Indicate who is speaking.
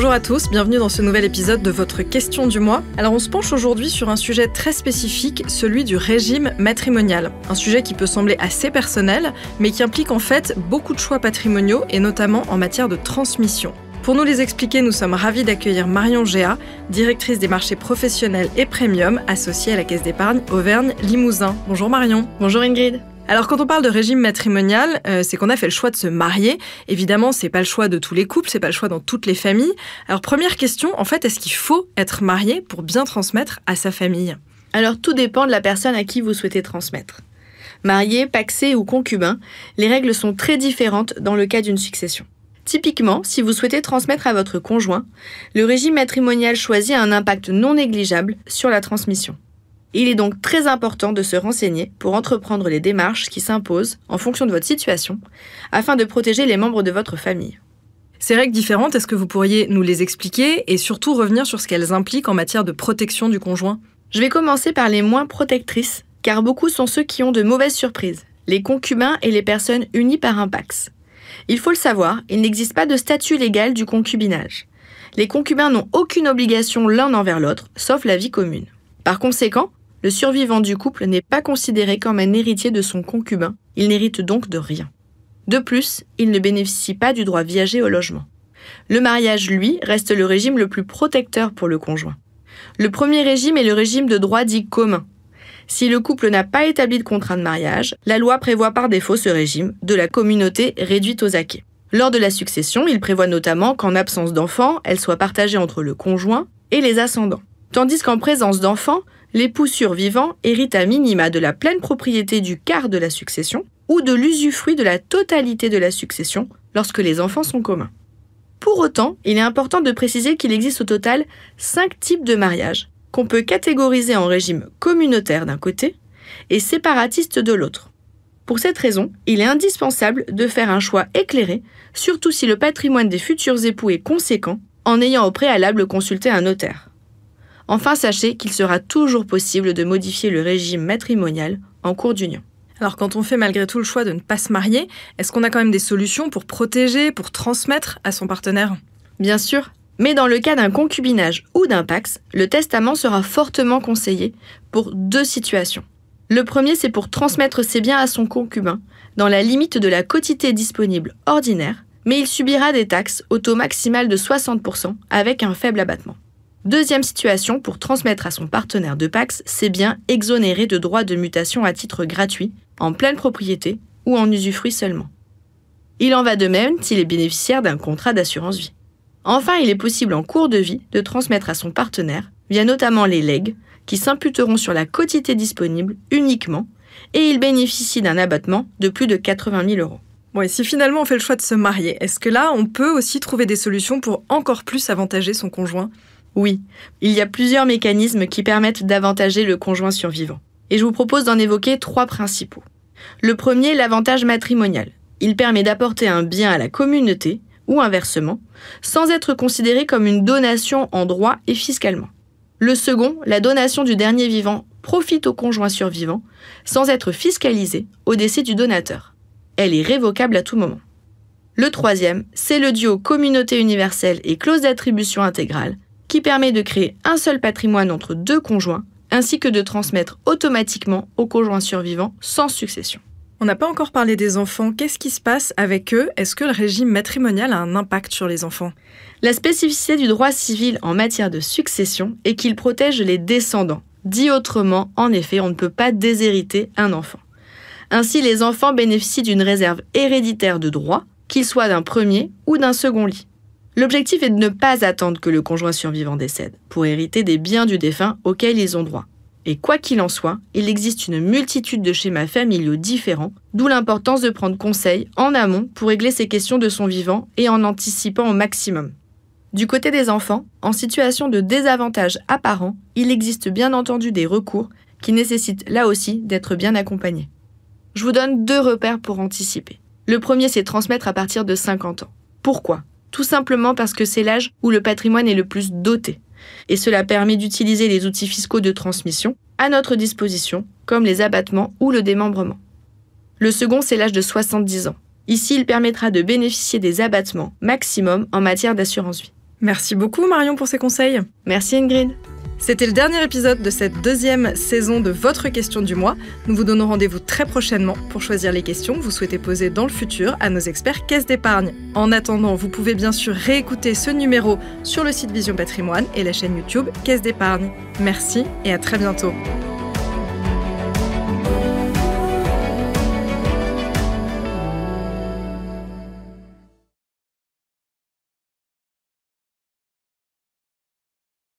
Speaker 1: Bonjour à tous, bienvenue dans ce nouvel épisode de votre question du mois. Alors on se penche aujourd'hui sur un sujet très spécifique, celui du régime matrimonial. Un sujet qui peut sembler assez personnel, mais qui implique en fait beaucoup de choix patrimoniaux et notamment en matière de transmission. Pour nous les expliquer, nous sommes ravis d'accueillir Marion Géa, directrice des marchés professionnels et premium associée à la Caisse d'épargne Auvergne-Limousin. Bonjour Marion. Bonjour Ingrid. Alors quand on parle de régime matrimonial, euh, c'est qu'on a fait le choix de se marier. Évidemment, c'est pas le choix de tous les couples, c'est pas le choix dans toutes les familles. Alors première
Speaker 2: question, en fait, est-ce qu'il faut être marié pour bien transmettre à sa famille Alors tout dépend de la personne à qui vous souhaitez transmettre. Marié, paxé ou concubin, les règles sont très différentes dans le cas d'une succession. Typiquement, si vous souhaitez transmettre à votre conjoint, le régime matrimonial choisi a un impact non négligeable sur la transmission. Il est donc très important de se renseigner pour entreprendre les démarches qui s'imposent en fonction de votre situation, afin de protéger les membres de votre famille. Ces règles différentes, est-ce que vous pourriez nous les expliquer et surtout revenir sur ce qu'elles impliquent en matière de protection du conjoint Je vais commencer par les moins protectrices, car beaucoup sont ceux qui ont de mauvaises surprises, les concubins et les personnes unies par un pax. Il faut le savoir, il n'existe pas de statut légal du concubinage. Les concubins n'ont aucune obligation l'un envers l'autre, sauf la vie commune. Par conséquent, le survivant du couple n'est pas considéré comme un héritier de son concubin, il n'hérite donc de rien. De plus, il ne bénéficie pas du droit viager au logement. Le mariage, lui, reste le régime le plus protecteur pour le conjoint. Le premier régime est le régime de droit dit commun. Si le couple n'a pas établi de contrat de mariage, la loi prévoit par défaut ce régime de la communauté réduite aux acquis. Lors de la succession, il prévoit notamment qu'en absence d'enfants, elle soit partagée entre le conjoint et les ascendants. Tandis qu'en présence d'enfants, l'époux survivant hérite à minima de la pleine propriété du quart de la succession ou de l'usufruit de la totalité de la succession lorsque les enfants sont communs. Pour autant, il est important de préciser qu'il existe au total cinq types de mariages, qu'on peut catégoriser en régime communautaire d'un côté et séparatiste de l'autre. Pour cette raison, il est indispensable de faire un choix éclairé, surtout si le patrimoine des futurs époux est conséquent, en ayant au préalable consulté un notaire. Enfin, sachez qu'il sera toujours possible de modifier le régime matrimonial en cours d'union. Alors quand on fait malgré tout le choix de ne pas se marier, est-ce qu'on a quand même des solutions pour protéger, pour transmettre à son partenaire Bien sûr, mais dans le cas d'un concubinage ou d'un pax, le testament sera fortement conseillé pour deux situations. Le premier, c'est pour transmettre ses biens à son concubin, dans la limite de la quotité disponible ordinaire, mais il subira des taxes au taux maximal de 60% avec un faible abattement. Deuxième situation, pour transmettre à son partenaire de Pax ses biens exonérés de droits de mutation à titre gratuit, en pleine propriété ou en usufruit seulement. Il en va de même s'il est bénéficiaire d'un contrat d'assurance vie. Enfin, il est possible en cours de vie de transmettre à son partenaire, via notamment les legs, qui s'imputeront sur la quotité disponible uniquement, et il bénéficie d'un abattement de plus de 80 000 euros. Bon, et si
Speaker 1: finalement on fait le choix de se marier, est-ce que là, on peut aussi trouver des solutions pour encore plus avantager son
Speaker 2: conjoint oui, il y a plusieurs mécanismes qui permettent d'avantager le conjoint survivant. Et je vous propose d'en évoquer trois principaux. Le premier, l'avantage matrimonial. Il permet d'apporter un bien à la communauté, ou inversement, sans être considéré comme une donation en droit et fiscalement. Le second, la donation du dernier vivant profite au conjoint survivant, sans être fiscalisée au décès du donateur. Elle est révocable à tout moment. Le troisième, c'est le duo communauté universelle et clause d'attribution intégrale, qui permet de créer un seul patrimoine entre deux conjoints, ainsi que de transmettre automatiquement aux conjoints survivants sans succession. On n'a pas encore parlé des enfants. Qu'est-ce qui se passe avec eux Est-ce que le régime matrimonial a un impact sur les enfants La spécificité du droit civil en matière de succession est qu'il protège les descendants. Dit autrement, en effet, on ne peut pas déshériter un enfant. Ainsi, les enfants bénéficient d'une réserve héréditaire de droit, qu'ils soient d'un premier ou d'un second lit. L'objectif est de ne pas attendre que le conjoint survivant décède pour hériter des biens du défunt auxquels ils ont droit. Et quoi qu'il en soit, il existe une multitude de schémas familiaux différents, d'où l'importance de prendre conseil en amont pour régler ces questions de son vivant et en anticipant au maximum. Du côté des enfants, en situation de désavantage apparent, il existe bien entendu des recours qui nécessitent là aussi d'être bien accompagnés. Je vous donne deux repères pour anticiper. Le premier, c'est transmettre à partir de 50 ans. Pourquoi tout simplement parce que c'est l'âge où le patrimoine est le plus doté. Et cela permet d'utiliser les outils fiscaux de transmission à notre disposition, comme les abattements ou le démembrement. Le second, c'est l'âge de 70 ans. Ici, il permettra de bénéficier des abattements maximum en matière d'assurance vie. Merci beaucoup Marion pour ces conseils. Merci Ingrid. C'était le dernier épisode de cette deuxième saison de Votre
Speaker 1: question du mois. Nous vous donnons rendez-vous très prochainement pour choisir les questions que vous souhaitez poser dans le futur à nos experts caisse d'épargne. En attendant, vous pouvez bien sûr réécouter ce numéro sur le site Vision Patrimoine et la chaîne YouTube Caisse d'épargne. Merci et à très bientôt.